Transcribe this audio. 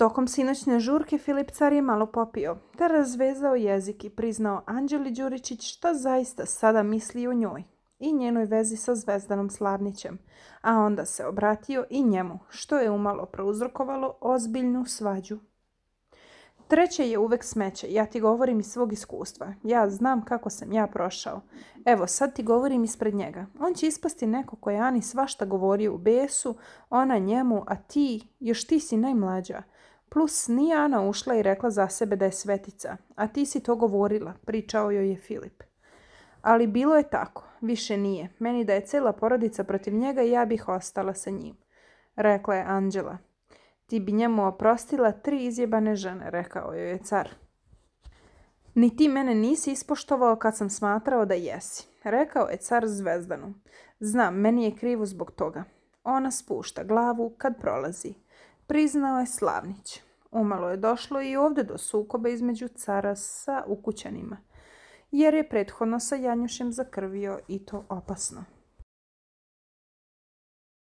Tokom sinoćne žurke Filip car je malo popio, te razvezao jezik i priznao Anđeli Đuričić što zaista sada misli o njoj i njenoj vezi sa Zvezdanom Slavnićem, a onda se obratio i njemu, što je umalo prouzrokovalo ozbiljnu svađu Treće je uvek smeće. Ja ti govorim iz svog iskustva. Ja znam kako sam ja prošao. Evo, sad ti govorim ispred njega. On će ispasti neko koje Ani svašta govori u besu, ona njemu, a ti, još ti si najmlađa. Plus, nije Ana ušla i rekla za sebe da je svetica. A ti si to govorila, pričao joj je Filip. Ali bilo je tako, više nije. Meni da je cijela porodica protiv njega i ja bih ostala sa njim. Rekla je Anđela. Ti bi njemu oprostila tri izjebane žene, rekao joj je car. Ni ti mene nisi ispoštovao kad sam smatrao da jesi, rekao je car Zvezdanu. Znam, meni je krivo zbog toga. Ona spušta glavu kad prolazi. Priznao je Slavnić. Umalo je došlo i ovdje do sukoba između cara sa ukućanima, jer je prethodno sa Janjušem zakrvio i to opasno.